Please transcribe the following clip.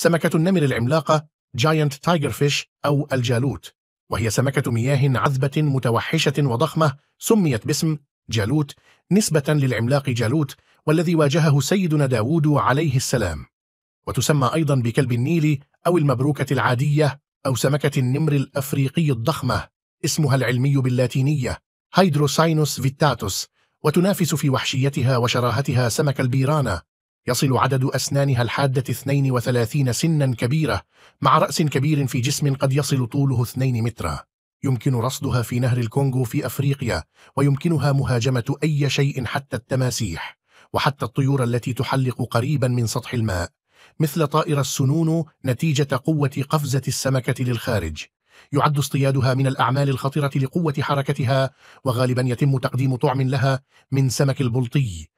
سمكة النمر العملاقة جاينت تايجر فيش أو الجالوت وهي سمكة مياه عذبة متوحشة وضخمة سميت باسم جالوت نسبة للعملاق جالوت والذي واجهه سيدنا داود عليه السلام وتسمى أيضا بكلب النيل أو المبروكة العادية أو سمكة النمر الأفريقي الضخمة اسمها العلمي باللاتينية هيدروساينوس فيتاتوس وتنافس في وحشيتها وشراهتها سمك البيرانا يصل عدد أسنانها الحادة 32 سنا كبيرة مع رأس كبير في جسم قد يصل طوله 2 مترا يمكن رصدها في نهر الكونغو في أفريقيا ويمكنها مهاجمة أي شيء حتى التماسيح وحتى الطيور التي تحلق قريبا من سطح الماء مثل طائر السنونو نتيجة قوة قفزة السمكة للخارج يعد اصطيادها من الأعمال الخطرة لقوة حركتها وغالبا يتم تقديم طعم لها من سمك البلطي